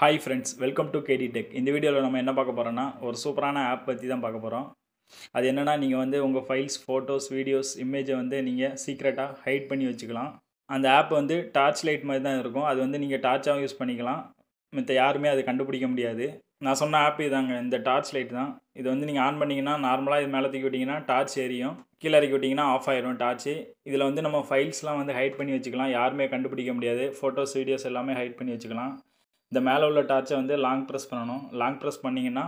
hi friends welcome to KD tech இந்த வீடியோவில் நம்ம என்ன பார்க்க போகிறோன்னா ஒரு சூப்பரான ஆப் பற்றி தான் பார்க்க போகிறோம் அது என்னென்னா நீங்கள் வந்து உங்கள் ஃபைல்ஸ் ஃபோட்டோஸ் வீடியோஸ் இமேஜை வந்து நீங்கள் சீக்ரெட்டாக ஹைட் பண்ணி வச்சுக்கலாம் அந்த ஆப் வந்து டார்ச் லைட் மாதிரி தான் இருக்கும் அது வந்து நீங்கள் டார்ச்சாகவும் யூஸ் பண்ணிக்கலாம் மற்ற யாருமே அதை கண்டுபிடிக்க முடியாது நான் சொன்ன ஆப் இதாங்க இந்த டார்ச் லைட் தான் இது வந்து நீங்கள் ஆன் பண்ணிங்கன்னா நார்மலாக இது மேலே தூக்கி விட்டிங்கன்னா டார்ச் எரியும் கீழே இறக்கி விட்டிங்கன்னா ஆஃப் ஆயிரும் டார்ச்சு இதில் வந்து நம்ம ஃபைல்ஸ்லாம் வந்து ஹைட் பண்ணி வச்சுக்கலாம் யாருமே கண்டுபிடிக்க முடியாது ஃபோட்டோஸ் வீடியோஸ் எல்லாமே ஹைட் பண்ணி வச்சுக்கலாம் இந்த மேலே உள்ள டார்ச்சை வந்து லாங் ப்ரெஸ் பண்ணணும் லாங் ப்ரெஸ் பண்ணிங்கன்னா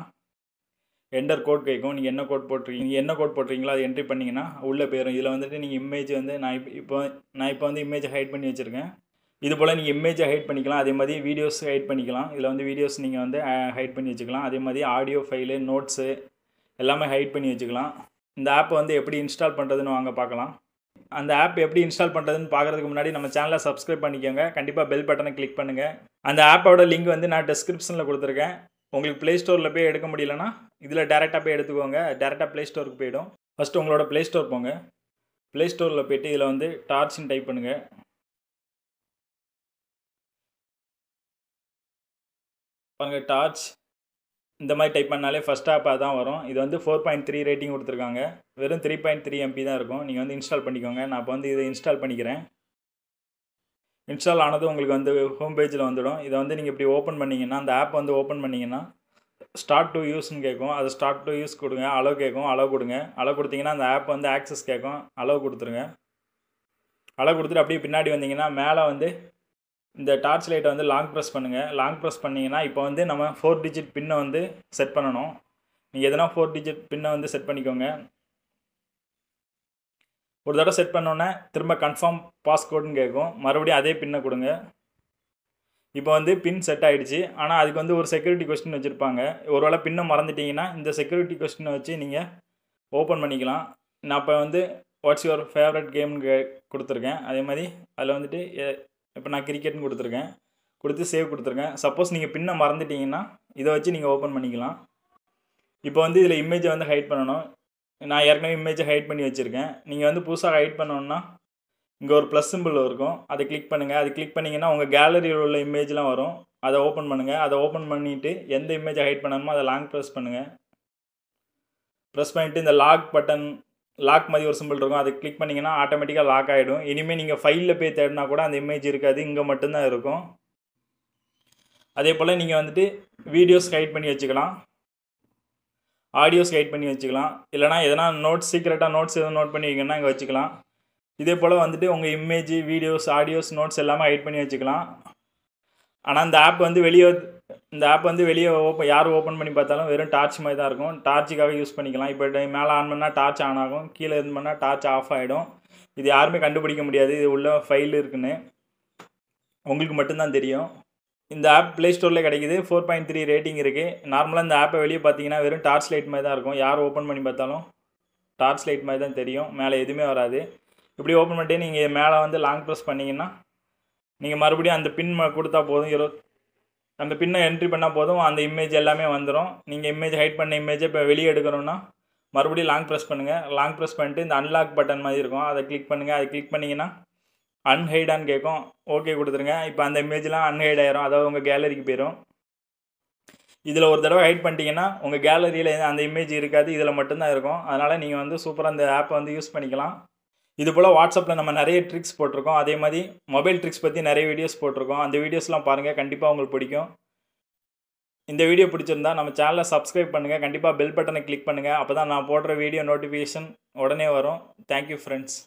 என்டர் கோட் கேட்கும் நீங்கள் என்ன கோட் போட்டிருக்கீங்க என்ன கோட் போட்டிருக்கீங்களோ அது என்ட்ரி பண்ணிங்கன்னா உள்ளே போயிடும் இதில் வந்துட்டு நீங்கள் இமேஜ் வந்து நான் இப்போ இப்போ நான் இப்போ வந்து இமேஜை ஹைட் பண்ணி வச்சுருக்கேன் இது போல் நீங்கள் இமேஜை ஹைட் பண்ணிக்கலாம் அதே மாதிரி வீடியோஸ் ஹைட் பண்ணிக்கலாம் இதில் வந்து வீடியோஸ் நீங்கள் வந்து ஹைட் பண்ணி வச்சுக்கலாம் அதே மாதிரி ஆடியோ ஃபைலு நோட்ஸு எல்லாமே ஹைட் பண்ணி வச்சுக்கலாம் இந்த ஆப்பை வந்து எப்படி இன்ஸ்டால் பண்ணுறதுன்னு வாங்க பார்க்கலாம் அந்த ஆப் எப்படி இன்ஸ்டால் பண்ணுறதுன்னு பார்க்குறதுக்கு முன்னாடி நம்ம சேனலை சப்ஸ்கிரைப் பண்ணிக்கோங்க கண்டிப்பாக பெல் பட்டனை கிளிக் பண்ணுங்கள் அந்த ஆப்போட லிங்க் வந்து நான் டிஸ்கிரிப்ஷனில் கொடுத்துருக்கேன் உங்களுக்கு ப்ளே ஸ்டோரில் போய் எடுக்க முடியலன்னா இதில் டேரெக்டாக போய் எடுத்துக்கோங்க டேரெக்டாக ப்ளே ஸ்டோருக்கு போய்டும் ஃபஸ்ட்டு உங்களோட ப்ளே ஸ்டோர் போங்க ப்ளே ஸ்டோரில் போய்ட்டு இதில் வந்து டார்ச்சின்னு டைப் பண்ணுங்கள் பாருங்கள் டார்ச் இந்த மாதிரி டைப் பண்ணாலே ஃபஸ்ட் ஆப்பாக தான் வரும் இது வந்து ஃபோர் பாயிண்ட் த்ரீ ரேட்டிங் கொடுத்துருக்காங்க வெறும் த்ரீ பாயிண்ட் த்ரீ எம்பி தான் இருக்கும் நீங்கள் வந்து இன்ஸ்டால் பண்ணிக்கோங்க நான் இப்போ வந்து இதை இன்ஸ்டால் பண்ணிக்கிறேன் இன்ஸ்டால் ஆனது உங்களுக்கு வந்து ஹோம் பேஜில் வந்துடும் இதை வந்து நீங்கள் இப்படி ஓப்பன் பண்ணிங்கன்னா அந்த ஆப் வந்து ஓப்பன் பண்ணிங்கன்னா ஸ்டார்ட் டு யூஸ்ன்னு கேட்கும் அது ஸ்டார்ட் டு யூஸ் கொடுங்க அளவு கேட்கும் அளவு கொடுங்க அளவு கொடுத்தீங்கன்னா அந்த ஆப் வந்து ஆக்சஸ் கேட்கும் அளவு கொடுத்துருங்க அளவு கொடுத்துட்டு அப்படியே பின்னாடி வந்தீங்கன்னா மேலே வந்து இந்த டார்ச் லைட்டை வந்து லாங் ப்ரெஸ் பண்ணுங்கள் லாங் ப்ரெஸ் பண்ணிங்கன்னா இப்போ வந்து நம்ம ஃபோர் டிஜிட் பின்னை வந்து செட் பண்ணணும் நீங்கள் எதனா ஃபோர் டிஜிட் பின்னை வந்து செட் பண்ணிக்கோங்க ஒரு தடவை செட் பண்ணோன்னே திரும்ப கன்ஃபார்ம் பாஸ்கோடுன்னு கேட்கும் மறுபடியும் அதே பின்னை கொடுங்க இப்போ வந்து பின் செட் ஆகிடுச்சு ஆனால் அதுக்கு வந்து ஒரு செக்யூரிட்டி கொஸ்டின் வச்சுருப்பாங்க ஒரு வேளை பின்னை மறந்துட்டிங்கன்னா இந்த செக்யூரிட்டி கொஸ்டினை வச்சு நீங்கள் ஓப்பன் பண்ணிக்கலாம் நான் இப்போ வந்து வாட்ஸ் யுவர் ஃபேவரட் கேம்னு கே கொடுத்துருக்கேன் அதே மாதிரி அதில் வந்துட்டு இப்போ நான் கிரிக்கெட்னு கொடுத்துருக்கேன் கொடுத்து சேவ் கொடுத்துருக்கேன் சப்போஸ் நீங்கள் பின்ன மறந்துட்டீங்கன்னா இதை வச்சு நீங்கள் ஓப்பன் பண்ணிக்கலாம் இப்போ வந்து இதில் இமேஜை வந்து ஹைட் பண்ணணும் நான் ஏற்கனவே இமேஜை ஹைட் பண்ணி வச்சுருக்கேன் நீங்கள் வந்து புதுசாக ஹைட் பண்ணணுன்னா இங்கே ஒரு ப்ளஸ் சிம்பிள் இருக்கும் அதை கிளிக் பண்ணுங்கள் அது கிளிக் பண்ணிங்கன்னா உங்கள் கேலரியில் உள்ள இமேஜ்லாம் வரும் அதை ஓப்பன் பண்ணுங்கள் அதை ஓப்பன் பண்ணிவிட்டு எந்த இமேஜை ஹைட் பண்ணணுமோ அதை லாங் ப்ரெஸ் பண்ணுங்கள் ப்ரெஸ் பண்ணிவிட்டு இந்த லாக் பட்டன் லாக் மாதிரி ஒரு சிம்பிள் இருக்கும் அதை கிளிக் பண்ணிங்கன்னா ஆட்டோமேட்டிக்காக லாக் ஆகிடும் இனிமேல் நீங்கள் ஃபைலில் போய் தேடினா கூட அந்த இமேஜ் இருக்காது இங்கே மட்டும்தான் இருக்கும் அதே போல் நீங்கள் வந்துட்டு வீடியோஸ் கைட் பண்ணி வச்சுக்கலாம் ஆடியோஸ் கைட் பண்ணி வச்சுக்கலாம் இல்லைனா எதனா நோட்ஸ் சீக்கிரட்டாக நோட்ஸ் எதுவும் நோட் பண்ணிவிங்கன்னா இங்கே வச்சுக்கலாம் இதே போல் வந்துட்டு உங்கள் இமேஜ் வீடியோஸ் ஆடியோஸ் நோட்ஸ் எல்லாமே ஹைட் பண்ணி வச்சுக்கலாம் ஆனால் அந்த ஆப் வந்து வெளியே இந்த ஆப் வந்து வெளியே ஓப்பன் யார் ஓப்பன் பண்ணி பார்த்தாலும் வெறும் டார்ச் மாதிரி தான் இருக்கும் டார்ச்சுக்காக யூஸ் பண்ணிக்கலாம் இப்போ மேலே ஆன் பண்ணால் டார்ச் ஆன் ஆகும் கீழே இருந்து பண்ணால் டார்ச் ஆஃப் ஆகிடும் இது யாருமே கண்டுபிடிக்க முடியாது இது உள்ள ஃபைல் இருக்குன்னு உங்களுக்கு மட்டும்தான் தெரியும் இந்த ஆப் ப்ளே ஸ்டோரில் கிடைக்கிது ஃபோர் பாயிண்ட் த்ரீ ரேட்டிங் இருக்குது நார்மலாக இந்த ஆப்பை வெளியே பார்த்தீங்கன்னா வெறும் டார்ச் லைட் மாதிரி தான் இருக்கும் யார் ஓப்பன் பண்ணி பார்த்தாலும் டார்ச் லைட் மாதிரி தான் தெரியும் மேலே எதுவுமே வராது இப்படி ஓப்பன் பண்ணிட்டு நீங்கள் மேலே வந்து லாங் ப்ரெஸ் பண்ணிங்கன்னா நீங்கள் மறுபடியும் அந்த பின் கொடுத்தா போதும் இருபத்தி அந்த பின்னை என்ட்ரி பண்ணால் போதும் அந்த இமேஜ் எல்லாமே வந்துடும் நீங்கள் இமேஜ் ஹைட் பண்ண இமேஜை இப்போ வெளியே எடுக்கணும்னா மறுபடியும் லாங் ப்ரெஸ் பண்ணுங்கள் லாங் ப்ரெஸ் பண்ணிட்டு இந்த அன்லாக் பட்டன் மாதிரி இருக்கும் அதை கிளிக் பண்ணுங்கள் அதை கிளிக் பண்ணிங்கன்னா அன்ஹைடான்னு கேட்கும் ஓகே கொடுத்துருங்க இப்போ அந்த இமேஜ்லாம் அன்ஹைட் ஆயிரும் அதாவது உங்கள் கேலரிக்கு போயிடும் இதில் ஒரு தடவை ஹைட் பண்ணிட்டீங்கன்னா உங்கள் கேலரியில் அந்த இமேஜ் இருக்காது இதில் மட்டும்தான் இருக்கும் அதனால் நீங்கள் வந்து சூப்பராக அந்த ஆப்பை வந்து யூஸ் பண்ணிக்கலாம் இது போல் வாட்ஸ்அப்பில் நம்ம நிறைய ட்ரிக்ஸ் போட்டிருக்கோம் அதே மாதிரி மொபைல் ட்ரிக்ஸ் பற்றி நிறைய வீடியோஸ் போட்டிருக்கோம் அந்த வீடியோஸ்லாம் பாருங்கள் கண்டிப்பாக உங்களுக்கு பிடிக்கும் இந்த வீடியோ பிடிச்சிருந்தா நம்ம சேனலை சப்ஸ்கிரைப் பண்ணுங்கள் கண்டிப்பாக பெல் பட்டனை கிளிக் பண்ணுங்கள் அப்போ தான் நான் போடுற வீடியோ நோட்டிஃபிகேஷன் உடனே வரும் தேங்க்யூ ஃப்ரெண்ட்ஸ்